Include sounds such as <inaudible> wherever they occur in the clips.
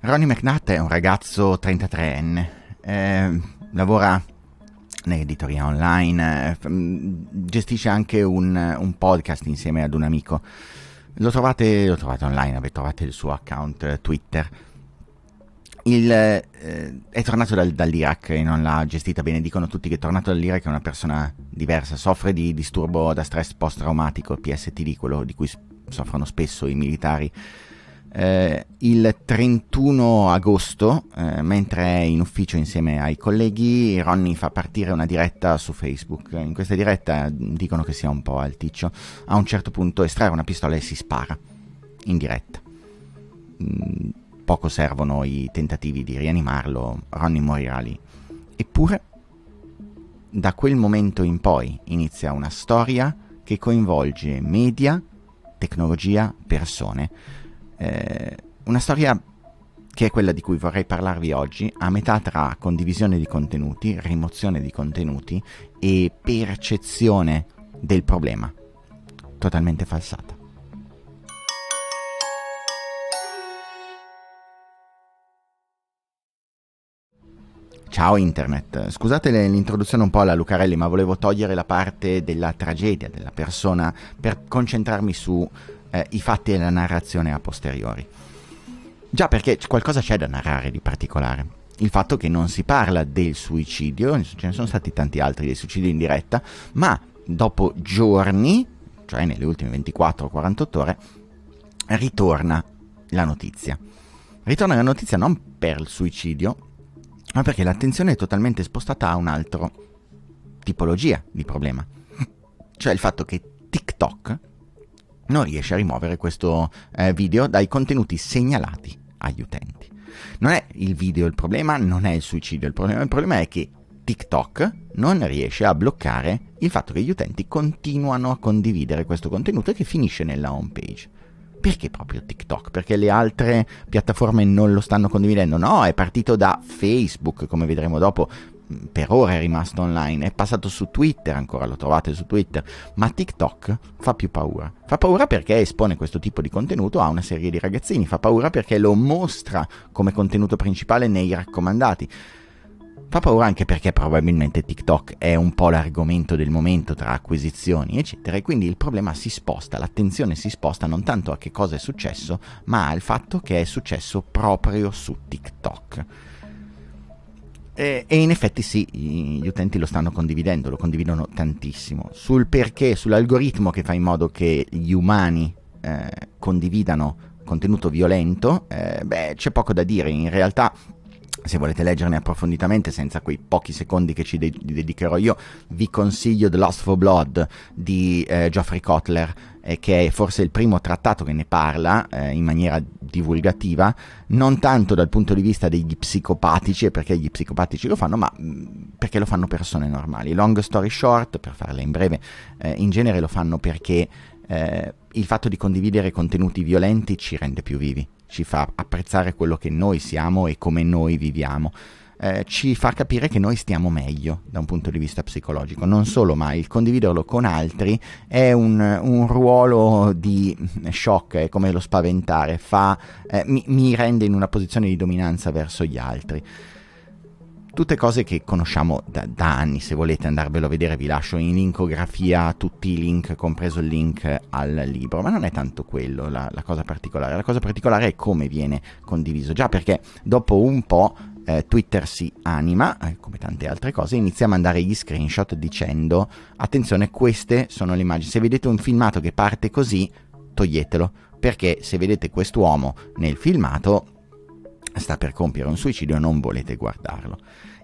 Ronnie McNutt è un ragazzo 33enne, eh, lavora nell'editoria online, eh, mm, gestisce anche un, un, podcast insieme ad un amico. Lo trovate, lo trovate online, avete trovato il suo account eh, Twitter. Il, eh, è tornato dal, dall'Iraq e non l'ha gestita bene. Dicono tutti che è tornato dall'Iraq è una persona diversa. Soffre di disturbo da stress post-traumatico, PSTD, quello di cui soffrono spesso i militari eh, il 31 agosto, eh, mentre è in ufficio insieme ai colleghi, Ronnie fa partire una diretta su Facebook. In questa diretta dicono che sia un po' alticcio. A un certo punto estrae una pistola e si spara in diretta. Mm, poco servono i tentativi di rianimarlo, Ronnie morirà lì. Eppure, da quel momento in poi inizia una storia che coinvolge media, tecnologia, persone eh, una storia che è quella di cui vorrei parlarvi oggi, a metà tra condivisione di contenuti, rimozione di contenuti e percezione del problema, totalmente falsata. Ciao internet, scusate l'introduzione un po' alla Lucarelli, ma volevo togliere la parte della tragedia della persona per concentrarmi su eh, i fatti e la narrazione a posteriori. Già perché qualcosa c'è da narrare di particolare. Il fatto che non si parla del suicidio, ce ne sono stati tanti altri dei suicidi in diretta, ma dopo giorni, cioè nelle ultime 24-48 ore, ritorna la notizia. Ritorna la notizia non per il suicidio, ma perché l'attenzione è totalmente spostata a un'altra tipologia di problema. Cioè il fatto che TikTok non riesce a rimuovere questo eh, video dai contenuti segnalati agli utenti. Non è il video il problema, non è il suicidio il problema, il problema è che TikTok non riesce a bloccare il fatto che gli utenti continuano a condividere questo contenuto e che finisce nella home page. Perché proprio TikTok? Perché le altre piattaforme non lo stanno condividendo? No, è partito da Facebook, come vedremo dopo, per ore è rimasto online, è passato su Twitter ancora, lo trovate su Twitter, ma TikTok fa più paura. Fa paura perché espone questo tipo di contenuto a una serie di ragazzini, fa paura perché lo mostra come contenuto principale nei raccomandati. Fa paura anche perché probabilmente TikTok è un po' l'argomento del momento tra acquisizioni, eccetera, e quindi il problema si sposta, l'attenzione si sposta non tanto a che cosa è successo, ma al fatto che è successo proprio su TikTok. Eh, e in effetti sì, gli utenti lo stanno condividendo, lo condividono tantissimo. Sul perché, sull'algoritmo che fa in modo che gli umani eh, condividano contenuto violento, eh, beh, c'è poco da dire. In realtà se volete leggerne approfonditamente senza quei pochi secondi che ci de dedicherò io, vi consiglio The Lost for Blood di eh, Geoffrey Kotler, eh, che è forse il primo trattato che ne parla eh, in maniera divulgativa, non tanto dal punto di vista degli psicopatici perché gli psicopatici lo fanno, ma mm, perché lo fanno persone normali. Long story short, per farla in breve, eh, in genere lo fanno perché eh, il fatto di condividere contenuti violenti ci rende più vivi ci fa apprezzare quello che noi siamo e come noi viviamo. Eh, ci fa capire che noi stiamo meglio da un punto di vista psicologico. Non solo, ma il condividerlo con altri è un, un ruolo di shock, è come lo spaventare, fa, eh, mi, mi rende in una posizione di dominanza verso gli altri tutte cose che conosciamo da, da, anni, se volete andarvelo a vedere vi lascio in linkografia tutti i link, compreso il link al libro, ma non è tanto quello la, la cosa particolare, la cosa particolare è come viene condiviso, già perché dopo un po' eh, Twitter si anima, eh, come tante altre cose, inizia a mandare gli screenshot dicendo attenzione queste sono le immagini, se vedete un filmato che parte così toglietelo, perché se vedete quest'uomo nel filmato sta per compiere un suicidio, e non volete guardarlo.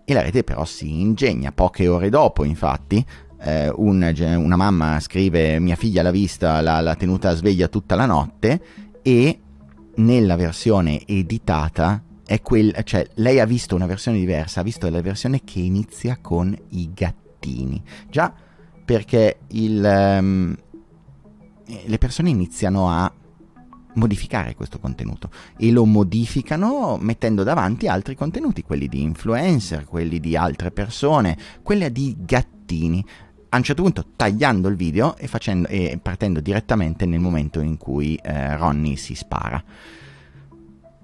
E la rete però si ingegna, poche ore dopo infatti, eh, un, una mamma scrive mia figlia l'ha vista, l'ha, l'ha tenuta sveglia tutta la notte e nella versione editata è quel, cioè lei ha visto una versione diversa, ha visto la versione che inizia con i gattini. Già perché il, um, le persone iniziano a modificare questo contenuto e lo modificano mettendo davanti altri contenuti, quelli di influencer, quelli di altre persone, quelli di gattini. A un certo punto tagliando il video e, facendo, e partendo direttamente nel momento in cui eh, Ronnie si spara.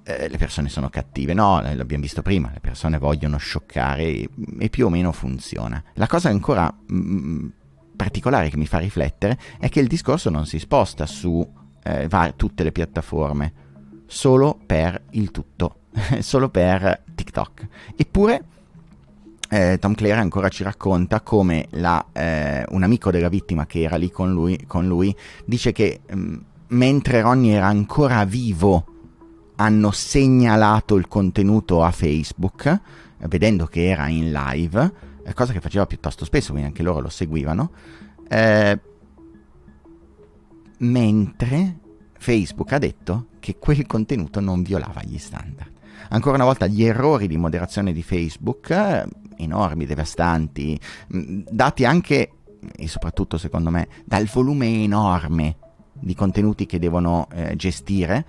Eh, le persone sono cattive, no, eh, l'abbiamo visto prima, le persone vogliono scioccare e, e più o meno funziona. La cosa ancora mh, mm, mm, particolare che mi fa riflettere è che il discorso non si sposta su eh, va, tutte le piattaforme, solo per il tutto, <laughs> solo per TikTok. Eppure eh, Tom Clare ancora ci racconta come la, eh, un amico della vittima che era lì con lui, con lui dice che mh, mm, mentre Ronnie era ancora vivo hanno segnalato il contenuto a Facebook, eh, vedendo che era in live, eh, cosa che faceva piuttosto spesso, quindi anche loro lo seguivano. Eh, mentre Facebook ha detto che quel contenuto non violava gli standard. Ancora una volta gli errori di moderazione di Facebook, eh, enormi, devastanti, mm, dati anche e soprattutto secondo me dal volume enorme di contenuti che devono eh, gestire,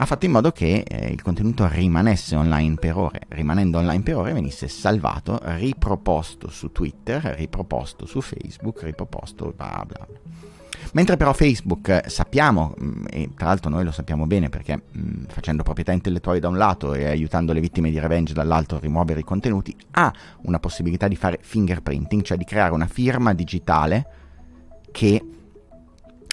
ha fatto in modo che eh, il contenuto rimanesse online per ore, rimanendo online per ore venisse salvato, riproposto su Twitter, riproposto su Facebook, riproposto bla bla. Mentre però Facebook eh, sappiamo, mm, e tra l'altro noi lo sappiamo bene perché mh, mm, facendo proprietà intellettuale da un lato e aiutando le vittime di revenge dall'altro a rimuovere i contenuti, ha una possibilità di fare fingerprinting, cioè di creare una firma digitale che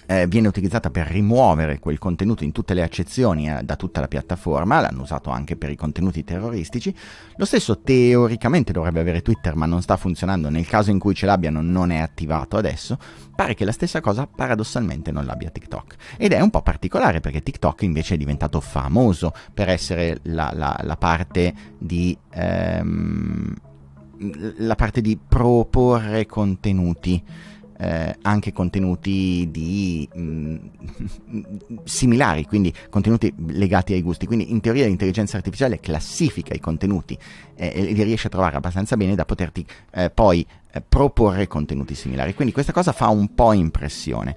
eh, viene utilizzata per rimuovere quel contenuto in tutte le accezioni eh, da tutta la piattaforma, l'hanno usato anche per i contenuti terroristici. Lo stesso teoricamente dovrebbe avere Twitter, ma non sta funzionando, nel caso in cui ce l'abbiano non è attivato adesso. Pare che la stessa cosa paradossalmente non l'abbia TikTok. Ed è un po' particolare perché TikTok invece è diventato famoso per essere la, la, la parte di... Ehm, la parte di proporre contenuti eh, anche contenuti di, mh, mm, <laughs> similari, quindi contenuti legati ai gusti. Quindi in teoria l'intelligenza artificiale classifica i contenuti eh, e li riesce a trovare abbastanza bene da poterti eh, poi eh, proporre contenuti similari. Quindi questa cosa fa un po' impressione.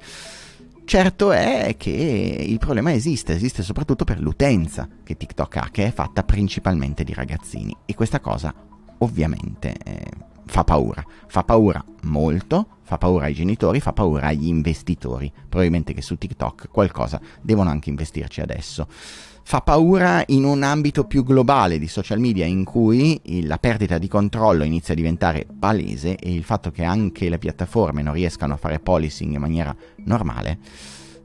Certo è che il problema esiste, esiste soprattutto per l'utenza che TikTok ha, che è fatta principalmente di ragazzini e questa cosa ovviamente eh, fa paura, fa paura molto, fa paura ai genitori, fa paura agli investitori, probabilmente che su TikTok qualcosa devono anche investirci adesso. Fa paura in un ambito più globale di social media in cui la perdita di controllo inizia a diventare palese e il fatto che anche le piattaforme non riescano a fare policing in maniera normale,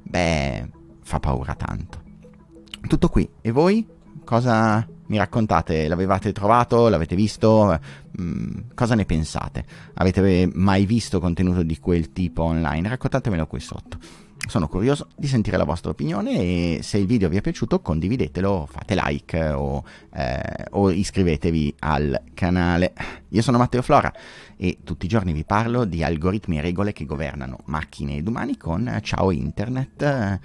beh, fa paura tanto. Tutto qui, e voi cosa mi raccontate, l'avevate trovato, l'avete visto, mh, mm, cosa ne pensate? Avete mai visto contenuto di quel tipo online? Raccontatemelo qui sotto. Sono curioso di sentire la vostra opinione e se il video vi è piaciuto condividetelo, fate like o, eh, o iscrivetevi al canale. Io sono Matteo Flora e tutti i giorni vi parlo di algoritmi e regole che governano macchine ed umani con Ciao Internet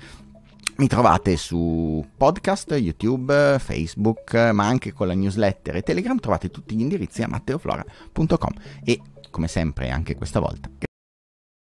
mi trovate su podcast, YouTube, Facebook, ma anche con la newsletter e Telegram trovate tutti gli indirizzi a matteoflora.com e come sempre anche questa volta